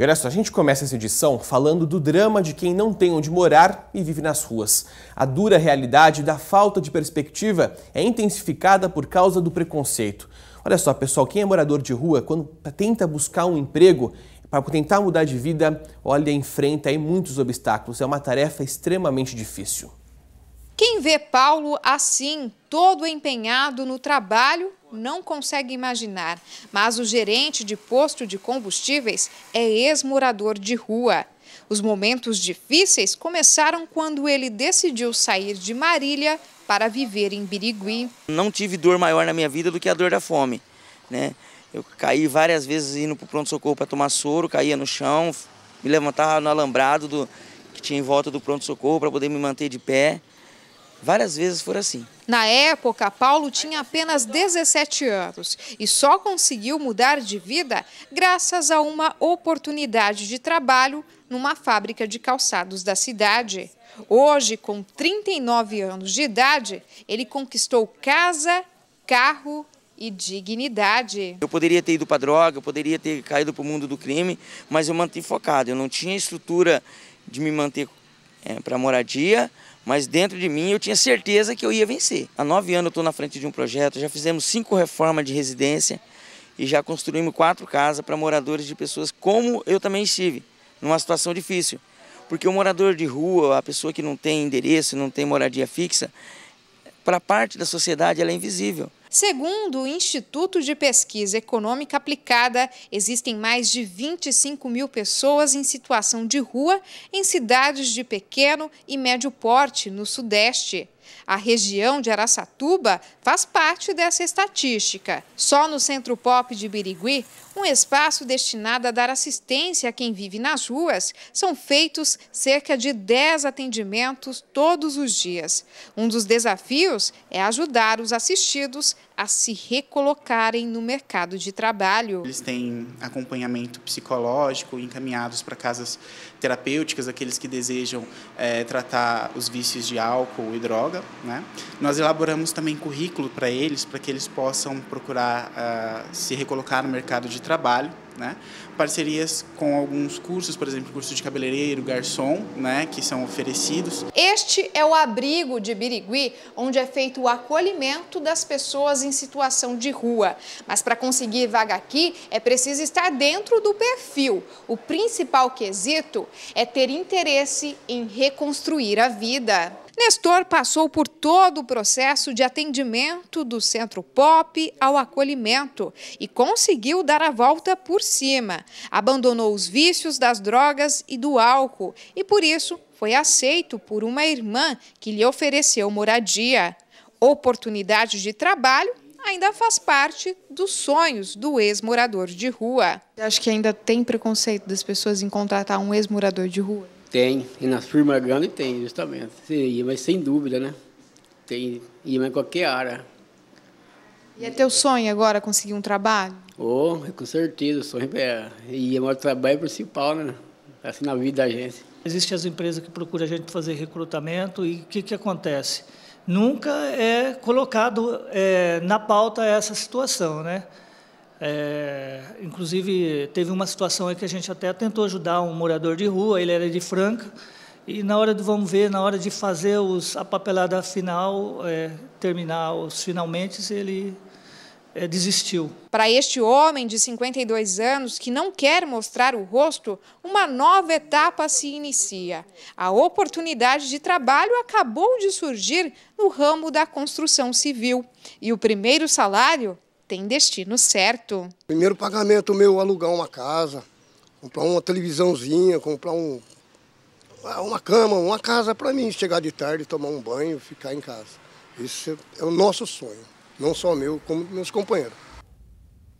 E olha só, a gente começa essa edição falando do drama de quem não tem onde morar e vive nas ruas. A dura realidade da falta de perspectiva é intensificada por causa do preconceito. Olha só, pessoal, quem é morador de rua, quando tenta buscar um emprego, para tentar mudar de vida, olha, enfrenta aí muitos obstáculos. É uma tarefa extremamente difícil. Quem vê Paulo assim, todo empenhado no trabalho, não consegue imaginar, mas o gerente de posto de combustíveis é ex-morador de rua. Os momentos difíceis começaram quando ele decidiu sair de Marília para viver em Birigui. Não tive dor maior na minha vida do que a dor da fome. Né? Eu caí várias vezes indo para o pronto-socorro para tomar soro, caía no chão, me levantava no alambrado do, que tinha em volta do pronto-socorro para poder me manter de pé. Várias vezes foram assim. Na época, Paulo tinha apenas 17 anos e só conseguiu mudar de vida graças a uma oportunidade de trabalho numa fábrica de calçados da cidade. Hoje, com 39 anos de idade, ele conquistou casa, carro e dignidade. Eu poderia ter ido para droga, eu poderia ter caído para o mundo do crime, mas eu mantive focado. Eu não tinha estrutura de me manter é, para moradia, mas dentro de mim eu tinha certeza que eu ia vencer. Há nove anos eu estou na frente de um projeto, já fizemos cinco reformas de residência e já construímos quatro casas para moradores de pessoas como eu também estive, numa situação difícil. Porque o morador de rua, a pessoa que não tem endereço, não tem moradia fixa, para parte da sociedade ela é invisível. Segundo o Instituto de Pesquisa Econômica Aplicada, existem mais de 25 mil pessoas em situação de rua em cidades de pequeno e médio porte no Sudeste. A região de Araçatuba faz parte dessa estatística. Só no Centro Pop de Birigui, um espaço destinado a dar assistência a quem vive nas ruas, são feitos cerca de 10 atendimentos todos os dias. Um dos desafios é ajudar os assistidos a se recolocarem no mercado de trabalho. Eles têm acompanhamento psicológico, encaminhados para casas terapêuticas, aqueles que desejam é, tratar os vícios de álcool e droga. Né? Nós elaboramos também currículo para eles, para que eles possam procurar uh, se recolocar no mercado de trabalho trabalho, né? Parcerias com alguns cursos, por exemplo, curso de cabeleireiro, garçom, né, que são oferecidos. Este é o abrigo de Birigui, onde é feito o acolhimento das pessoas em situação de rua. Mas para conseguir vaga aqui, é preciso estar dentro do perfil. O principal quesito é ter interesse em reconstruir a vida. Nestor passou por todo o processo de atendimento do Centro Pop ao acolhimento e conseguiu dar a volta por cima. Abandonou os vícios das drogas e do álcool e, por isso, foi aceito por uma irmã que lhe ofereceu moradia. Oportunidade de trabalho ainda faz parte dos sonhos do ex-morador de rua. Acho que ainda tem preconceito das pessoas em contratar um ex-morador de rua. Tem, e nas firmas grandes tem, justamente. sim mas sem dúvida, né? Tem, e em qualquer área. E é teu sonho agora conseguir um trabalho? Oh, com certeza, o sonho é. E é o trabalho principal, né? Assim na vida da gente. Existem as empresas que procuram a gente fazer recrutamento e o que, que acontece? Nunca é colocado é, na pauta essa situação, né? É, inclusive, teve uma situação aí que a gente até tentou ajudar um morador de rua, ele era de Franca, e na hora de, vamos ver, na hora de fazer os, a papelada final, é, terminar os finalmente, ele é, desistiu. Para este homem de 52 anos que não quer mostrar o rosto, uma nova etapa se inicia. A oportunidade de trabalho acabou de surgir no ramo da construção civil e o primeiro salário tem destino certo. Primeiro pagamento meu, alugar uma casa, comprar uma televisãozinha, comprar um, ah, uma cama, uma casa para mim, chegar de tarde, tomar um banho, ficar em casa. Isso é o nosso sonho, não só meu, como dos meus companheiros.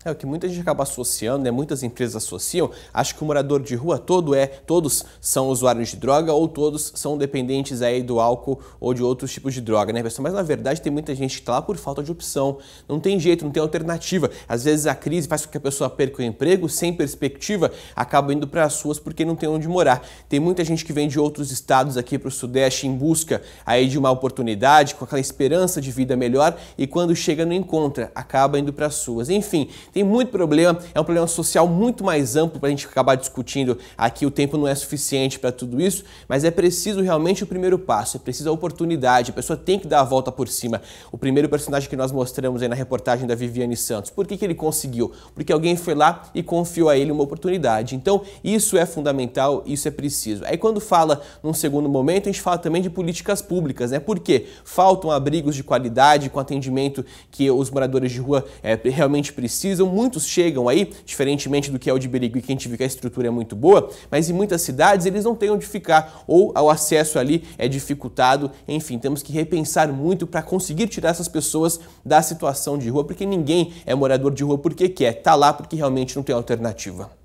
É o que muita gente acaba associando, né? Muitas empresas associam, acho que o morador de rua todo é, todos são usuários de droga ou todos são dependentes aí do álcool ou de outros tipos de droga, né, pessoal? Mas na verdade tem muita gente que está lá por falta de opção. Não tem jeito, não tem alternativa. Às vezes a crise faz com que a pessoa perca o emprego, sem perspectiva, acaba indo para as Suas porque não tem onde morar. Tem muita gente que vem de outros estados aqui para o sudeste em busca aí de uma oportunidade, com aquela esperança de vida melhor e quando chega não encontra, acaba indo para as Suas. Enfim, tem muito problema, é um problema social muito mais amplo para a gente acabar discutindo aqui. O tempo não é suficiente para tudo isso, mas é preciso realmente o primeiro passo, é preciso a oportunidade, a pessoa tem que dar a volta por cima. O primeiro personagem que nós mostramos aí na reportagem da Viviane Santos, por que, que ele conseguiu? Porque alguém foi lá e confiou a ele uma oportunidade. Então, isso é fundamental, isso é preciso. Aí quando fala num segundo momento, a gente fala também de políticas públicas, né? Porque faltam abrigos de qualidade, com atendimento que os moradores de rua é, realmente precisam, Brasil muitos chegam aí, diferentemente do que é o de Berigui, que a gente que a estrutura é muito boa, mas em muitas cidades eles não têm onde ficar ou o acesso ali é dificultado. Enfim, temos que repensar muito para conseguir tirar essas pessoas da situação de rua, porque ninguém é morador de rua porque quer, tá lá porque realmente não tem alternativa.